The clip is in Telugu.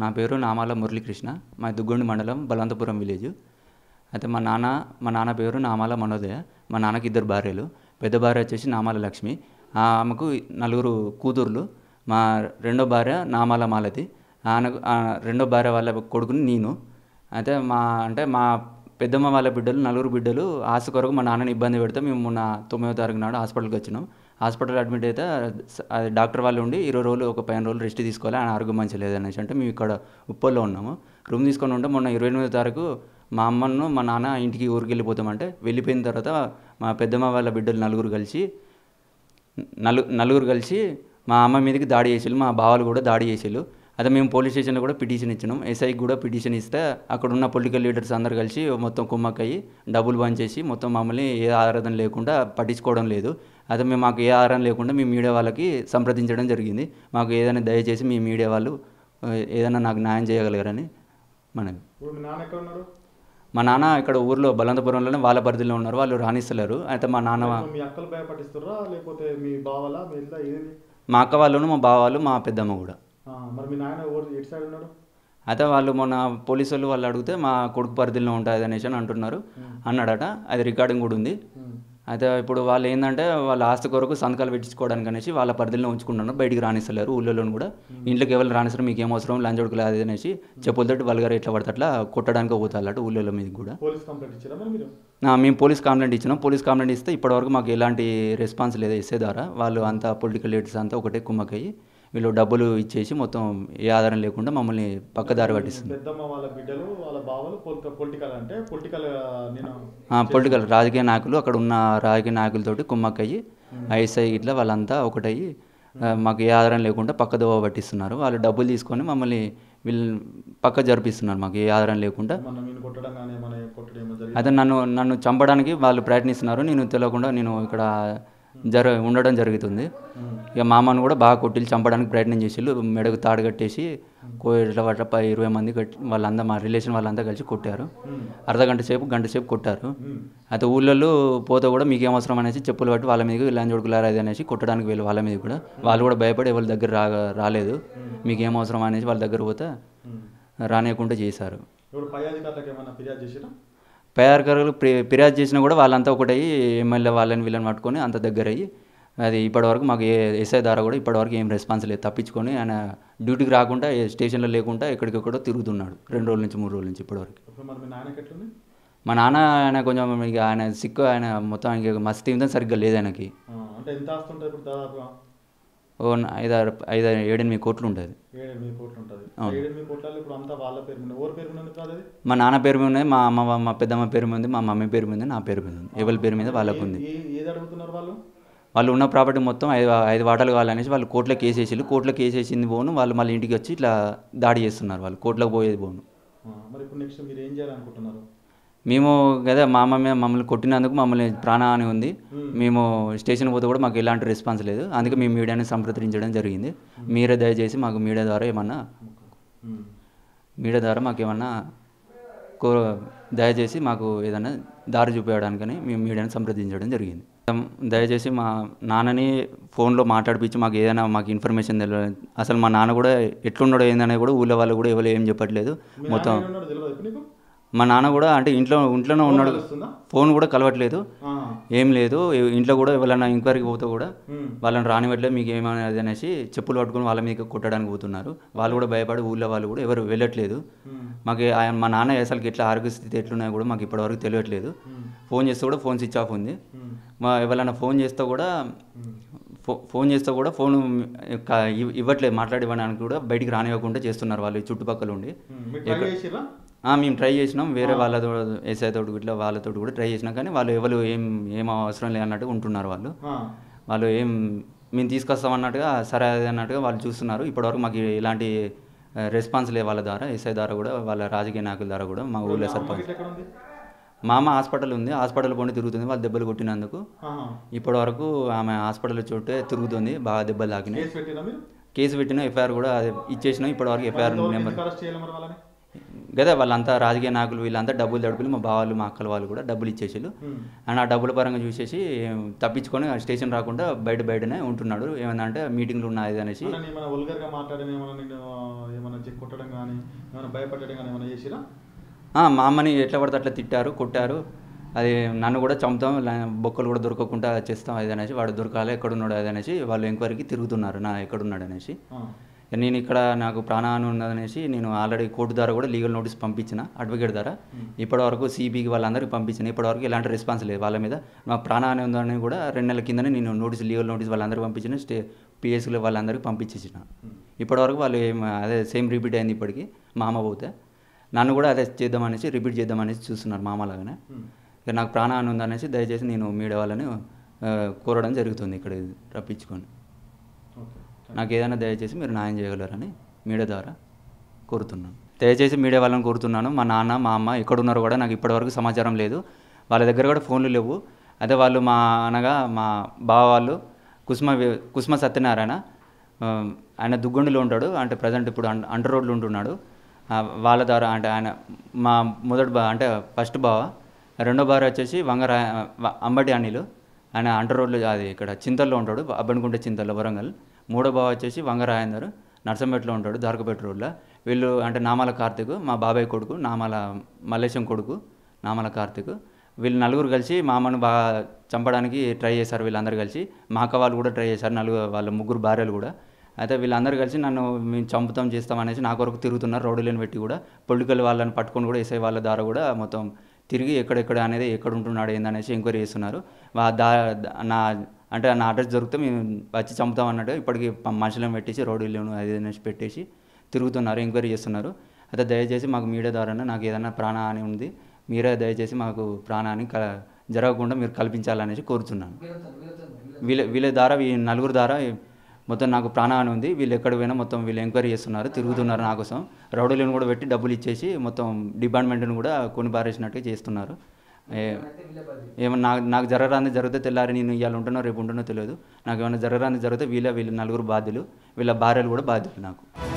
నా పేరు నామాల మురళీకృష్ణ మా దుగ్గొండి మండలం బలంతపురం విలేజ్ అయితే మా నాన్న మా నాన్న పేరు నామాల మనోదయ మా నాన్నకి ఇద్దరు భార్యలు పెద్ద భార్య వచ్చేసి నామాల లక్ష్మి ఆమెకు నలుగురు కూతుర్లు మా రెండో భార్య నామాల మాలతి ఆయన రెండో భార్య వాళ్ళ కొడుకుని నేను అయితే మా అంటే మా పెద్దమ్మ వాళ్ళ బిడ్డలు నలుగురు బిడ్డలు ఆశ కొరకు మా నాన్నని ఇబ్బంది పెడితే మేము మొన్న తొమ్మిదో తారీఖు నాడు హాస్పిటల్కి వచ్చినాం హాస్పిటల్ అడ్మిట్ అయితే అది డాక్టర్ వాళ్ళు ఉండి ఇరవై రోజులు ఒక పైన రోజులు రెస్ట్ తీసుకోవాలి ఆయన ఆరోగ్యం మంచి లేదనేసి అంటే మేము ఇక్కడ ఉప్పల్లో ఉన్నాము రూమ్ తీసుకొని ఉంటే మొన్న ఇరవై ఎనిమిదో తారీఖు మా అమ్మను మా నాన్న ఇంటికి ఊరికి వెళ్ళిపోతామంటే వెళ్ళిపోయిన తర్వాత మా పెద్దమ్మ వాళ్ళ బిడ్డలు నలుగురు కలిసి నలు నలుగురు కలిసి మా అమ్మ మీదకి దాడి చేసేళ్ళు మా బావలు కూడా దాడి చేసేళ్ళు అయితే మేము పోలీస్ స్టేషన్లో కూడా పిటిషన్ ఇచ్చినాం ఎస్ఐకి కూడా పిటిషన్ ఇస్తే అక్కడ ఉన్న పొలిటికల్ లీడర్స్ అందరు కలిసి మొత్తం కుమ్మక్కయ్యి డబ్బులు బంద్ చేసి మొత్తం మమ్మల్ని ఏ ఆరాధన లేకుండా పట్టించుకోవడం లేదు అయితే మేము మాకు ఏ ఆరాధన లేకుండా మీ మీడియా వాళ్ళకి సంప్రదించడం జరిగింది మాకు ఏదైనా దయచేసి మీ మీడియా వాళ్ళు ఏదైనా నాకు న్యాయం చేయగలగారని మనం మా నాన్న ఇక్కడ ఊర్లో బలంతపురంలోనే వాళ్ళ పరిధిలో ఉన్నారు వాళ్ళు రాణిస్తున్నారు అయితే మా నాన్న లేకపోతే మా అక్క వాళ్ళు మా బావాలు మా పెద్దమ్మ కూడా మరి మీ నాయన ఎటు సైడ్ ఉన్నాడు అయితే వాళ్ళు మొన్న పోలీసు వాళ్ళు వాళ్ళు అడిగితే మా కొడుకు పరిధిలో ఉంటుంది అనేసి అని అంటున్నారు అన్నాడట అది రికార్డింగ్ కూడా ఉంది అయితే ఇప్పుడు వాళ్ళు ఏంటంటే వాళ్ళ ఆస్తి కొరకు సంతకాలు పెట్టించుకోవడానికి అనేసి వాళ్ళ పరిధిలో ఉంచుకుంటున్నారు బయటికి రాణిస్తలేరు ఊళ్ళో కూడా ఇంట్లోకి ఎవరు రాణిస్తారు మీకు ఏం అవసరం లంచ్ ఉడకలేదు అది అనేసి చెప్పులతోటి వాళ్ళగారు ఎట్లా పడితే అట్లా కొట్టడానికి పోతాలట ఊళ్ళో మీద కూడా మేము పోలీస్ కంప్లైంట్ ఇచ్చినాం పోలీస్ కంప్లైంట్ ఇస్తే ఇప్పటివరకు మాకు ఎలాంటి రెస్పాన్స్ లేదా ఇస్తే ద్వారా వాళ్ళు అంతా పొలిటికల్ లీడర్స్ అంతా ఒకటే కుమ్మకయ్యి వీళ్ళు డబ్బులు ఇచ్చేసి మొత్తం ఏ ఆధారం లేకుండా మమ్మల్ని పక్కదారి పట్టిస్తుంది పొలిటికల్ రాజకీయ నాయకులు అక్కడ ఉన్న రాజకీయ నాయకులతోటి కుమ్మక్కయ్యి ఐఎస్ఐ ఇట్లా వాళ్ళంతా ఒకటయ్యి మాకు ఏ ఆధారం లేకుండా పక్క దోవ పట్టిస్తున్నారు వాళ్ళు డబ్బులు తీసుకొని మమ్మల్ని వీళ్ళు పక్క జరిపిస్తున్నారు మాకు ఏ ఆధారం లేకుండా అయితే నన్ను నన్ను చంపడానికి వాళ్ళు ప్రయత్నిస్తున్నారు నేను తెలియకుండా నేను ఇక్కడ జర ఉండడం జరుగుతుంది ఇక మామను కూడా బాగా కొట్టి చంపడానికి ప్రయత్నం చేసిళ్ళు మెడకు తాడు కట్టేసి ఇట్లా వాట ఇరవై మంది కట్టి వాళ్ళందరూ మా రిలేషన్ వాళ్ళంతా కలిసి కొట్టారు అర్ధగంట సేపు గంట సేపు కొట్టారు అయితే ఊళ్ళల్లో పోతే కూడా మీకు అవసరం అనేసి చెప్పులు పట్టి వాళ్ళ మీద లంజోడుకులారా అది అనేసి కొట్టడానికి వెళ్ళి వాళ్ళ మీద కూడా వాళ్ళు కూడా భయపడి ఎవరి దగ్గర రా రాలేదు మీకేం అవసరం అనేసి వాళ్ళ దగ్గర పోతే రానియకుండా చేశారు పేదరికలు ఫిర్యాదు చేసినా కూడా వాళ్ళంతా ఒకటయ్యి ఎమ్మెల్యే వాళ్ళని వీళ్ళని పట్టుకొని అంత దగ్గర అయ్యి అది ఇప్పటివరకు మాకు ఏ ఎస్ఐ ద్వారా కూడా ఇప్పటివరకు ఏం రెస్పాన్స్ లేదు తప్పించుకొని ఆయన డ్యూటీకి రాకుండా స్టేషన్లో లేకుండా ఎక్కడికెక్కడో తిరుగుతున్నాడు రెండు రోజుల నుంచి మూడు రోజుల నుంచి ఇప్పటివరకు మా నాన్న ఆయన కొంచెం ఇక ఆయన సిక్కు ఆయన మొత్తం మస్తు మస్తీ సరిగ్గా లేదు ఆయనకి అంటే ఐదు ఆరు ఐదు ఏడెనిమిది కోట్లు ఉంటుంది మా నాన్న పేరు మీద ఉంది మా అమ్మ మా పెద్దమ్మ పేరు మీద ఉంది మా మమ్మీ పేరు మీద నా పేరు మీద ఉంది ఎవరి పేరు మీద వాళ్ళకు ఉంది వాళ్ళు ఉన్న ప్రాపర్టీ మొత్తం ఐదు ఐదు వాటాలు కావాలనేసి వాళ్ళు కోర్టులో కేసేసారు కోట్ల కేసేసింది పోను వాళ్ళు మళ్ళీ ఇంటికి వచ్చి ఇట్లా దాడి చేస్తున్నారు వాళ్ళు కోట్లకు పోయేది పోను మేము కదా మా అమ్మ మీద మమ్మల్ని కొట్టినందుకు మమ్మల్ని ప్రాణహాని ఉంది మేము స్టేషన్ పోతే కూడా మాకు ఎలాంటి రెస్పాన్స్ లేదు అందుకే మేము మీడియాని సంప్రదించడం జరిగింది మీరే దయచేసి మాకు మీడియా ద్వారా ఏమన్నా మీడియా ద్వారా మాకు ఏమన్నా కో దయచేసి మాకు ఏదైనా దారి చూపించడానికని మేము మీడియాని సంప్రదించడం జరిగింది దయచేసి మా నాన్నని ఫోన్లో మాట్లాడిపించి మాకు ఏదైనా మాకు ఇన్ఫర్మేషన్ తెలియదు అసలు మా నాన్న కూడా ఎట్లున్నాడో ఏందనే కూడా ఊళ్ళో వాళ్ళు కూడా ఎవరు ఏం చెప్పట్లేదు మొత్తం మా నాన్న కూడా అంటే ఇంట్లో ఇంట్లోనే ఉన్నాడు ఫోన్ కూడా కలవట్లేదు ఏం లేదు ఇంట్లో కూడా ఎవరైనా ఇంక్వైరీకి పోతే కూడా hmm. వాళ్ళని రానివ్వట్లేదు మీకు ఏమనేది అనేసి చెప్పులు పట్టుకుని వాళ్ళ మీద కొట్టడానికి పోతున్నారు వాళ్ళు కూడా భయపడి ఊళ్ళో వాళ్ళు కూడా ఎవరు వెళ్ళట్లేదు hmm. మాకు ఆయన మా నాన్న అసలు ఎట్లా ఆరోగ్య స్థితి ఎట్లున్నాయో కూడా మాకు ఇప్పటివరకు తెలియట్లేదు ఫోన్ hmm. చేస్తే కూడా ఫోన్ స్విచ్ ఆఫ్ ఉంది మా ఎవరైనా ఫోన్ చేస్తే కూడా ఫో ఫోన్ చేస్తే కూడా ఫోన్ ఇవ్వట్లేదు మాట్లాడివ్వడానికి కూడా బయటికి రానివ్వకుండా చేస్తున్నారు వాళ్ళు చుట్టుపక్కల ఉండి మేము ట్రై చేసినాం వేరే వాళ్ళతో ఏసైతో ఇట్లా వాళ్ళతో కూడా ట్రై చేసినాం కానీ వాళ్ళు ఎవరు ఏం ఏం అవసరం అన్నట్టు ఉంటున్నారు వాళ్ళు వాళ్ళు ఏం మేము తీసుకొస్తాం అన్నట్టుగా సరే అది అన్నట్టుగా వాళ్ళు చూస్తున్నారు ఇప్పటివరకు మాకు ఇలాంటి రెస్పాన్స్ లేదు వాళ్ళ ద్వారా ఎస్ఐ ద్వారా కూడా వాళ్ళ రాజకీయ నాయకుల ద్వారా కూడా మా ఊళ్ళో సర్పంచ్ మామ హాస్పిటల్ ఉంది హాస్పిటల్ పోయి తిరుగుతుంది వాళ్ళు దెబ్బలు కొట్టినందుకు ఇప్పటి వరకు ఆమె హాస్పిటల్ చోటే తిరుగుతుంది బాగా దెబ్బలు తాకినాయి కేసు పెట్టిన ఎఫ్ఐఆర్ కూడా ఇచ్చేసినాం ఇప్పటివరకు ఎఫ్ఐఆర్ నెంబర్ కదా వాళ్ళంతా రాజకీయ నాయకులు వీళ్ళంతా డబ్బులు తడుపులు మా బావాలు మా అక్కల వాళ్ళు కూడా డబ్బులు ఇచ్చేసారు అండ్ ఆ డబ్బుల పరంగా చూసేసి తప్పించుకొని స్టేషన్ రాకుండా బయట బయటనే ఉంటున్నాడు ఏమన్నా అంటే మీటింగ్లు ఉన్నాయి అనేసి మా అమ్మని ఎట్లా పడితే అట్లా తిట్టారు కొట్టారు అది నన్ను కూడా చంపుతాం బొక్కలు కూడా దొరకకుండా చేస్తాం అది అనేసి వాడు దొరకాలి ఎక్కడున్నాడు అది అనేసి వాళ్ళు ఎంక్వైరీకి తిరుగుతున్నారు నా ఎక్కడున్నాడు అనేసి నేను ఇక్కడ నాకు ప్రాణాన్ని ఉన్నదనేసి నేను ఆల్రెడీ కోర్టు ద్వారా కూడా లీగల్ నోటీస్ పంపించిన అడ్వకేట్ ద్వారా ఇప్పటివరకు సిబికి వాళ్ళందరికీ పంపించిన ఇప్పటివరకు ఎలాంటి రెస్పాన్స్ లేదు వాళ్ళ మీద నా ప్రాణాన్ని ఉందని కూడా రెండు నెలల కిందనే నేను నోటీస్ లీగల్ నోటీస్ వాళ్ళందరికీ పంపించిన స్టే పిఎస్లు వాళ్ళందరికీ పంపించేసిన hmm. ఇప్పటివరకు వాళ్ళు అదే సేమ్ రిపీట్ అయింది మా మామ పోతే నన్ను కూడా అదే చేద్దామనేసి రిపీట్ చేద్దామనేసి చూస్తున్నారు అమ్మలాగానే hmm. ఇక నాకు ప్రాణాన్ని ఉందనేసి దయచేసి నేను మీడియా వాళ్ళని కోరడం జరుగుతుంది ఇక్కడ రప్పించుకొని నాకు ఏదైనా దయచేసి మీరు న్యాయం చేయగలరని మీడియా ద్వారా కోరుతున్నాను దయచేసి మీడియా వాళ్ళని కోరుతున్నాను మా నాన్న మా అమ్మ ఎక్కడున్నారు కూడా నాకు ఇప్పటివరకు సమాచారం లేదు వాళ్ళ దగ్గర కూడా ఫోన్లు లేవు అదే వాళ్ళు మా అనగా మా బావ వాళ్ళు కుసుమ కుసుమ సత్యనారాయణ ఆయన దుగ్గొండిలో ఉంటాడు అంటే ప్రజెంట్ ఇప్పుడు అండ్ అండర్ రోడ్లు ఉంటున్నాడు వాళ్ళ ద్వారా అంటే ఆయన మా మొదటి బా అంటే ఫస్ట్ బావ రెండో భార్య వచ్చేసి వంగరా అంబటి అనిలు ఆయన అండర్ రోడ్లు అది ఇక్కడ చింతల్లో ఉంటాడు అబ్బనుకుంటే చింతల్లో వరంగల్ మూడో బావ వచ్చేసి వంగరాయందరు నర్సంపేటలో ఉంటాడు దారకపేట రోడ్లో వీళ్ళు అంటే నామాల కార్తిక్ మా బాబాయ్ కొడుకు నామాల మల్లేశం కొడుకు నామాల కార్తిక్ వీళ్ళు నలుగురు కలిసి మామను బాగా చంపడానికి ట్రై చేశారు వీళ్ళందరూ కలిసి మా అక్క వాళ్ళు కూడా ట్రై చేశారు నలుగురు వాళ్ళ ముగ్గురు భార్యలు కూడా అయితే వీళ్ళందరూ కలిసి నన్ను మేము చంపుతాం చేస్తాం అనేసి నా కొరకు తిరుగుతున్నారు రోడ్డులను పెట్టి కూడా పొలిటికల్ వాళ్ళని పట్టుకొని కూడా వేసే వాళ్ళ ద్వారా కూడా మొత్తం తిరిగి ఎక్కడెక్కడ అనేది ఎక్కడ ఉంటున్నాడు ఏందనేసి ఎంక్వైరీ చేస్తున్నారు నా అంటే నా అడ్రస్ దొరికితే మేము వచ్చి చంపుతాం అన్నట్టు ఇప్పటికి మనుషులను పెట్టేసి రోడ్లు అది అనేసి పెట్టేసి తిరుగుతున్నారు ఎంక్వైరీ చేస్తున్నారు అయితే దయచేసి మాకు మీడియా ద్వారా నాకు ఏదైనా ప్రాణహాని ఉంది మీరే దయచేసి మాకు ప్రాణాన్ని క జరగకుండా మీరు కల్పించాలనేసి కోరుతున్నాను వీళ్ళ వీళ్ళ ద్వారా ఈ నలుగురు ద్వారా మొత్తం నాకు ప్రాణహాని ఉంది వీళ్ళు ఎక్కడ పోయినా మొత్తం వీళ్ళు ఎంక్వైరీ చేస్తున్నారు తిరుగుతున్నారు నా కోసం రౌడీలను కూడా పెట్టి డబ్బులు ఇచ్చేసి మొత్తం డిపార్ట్మెంట్ను కూడా కొని పారేసినట్టు చేస్తున్నారు ఏమన్నా నాకు నాకు జరగరాని జరిగితే తెల్లారి నేను ఇవాళ ఉంటున్నా రేపు ఉంటున్నా తెలియదు నాకు ఏమైనా జరగరాని జరిగితే వీళ్ళ వీళ్ళు నలుగురు బాధ్యులు వీళ్ళ భార్యలు కూడా బాధ్యులు నాకు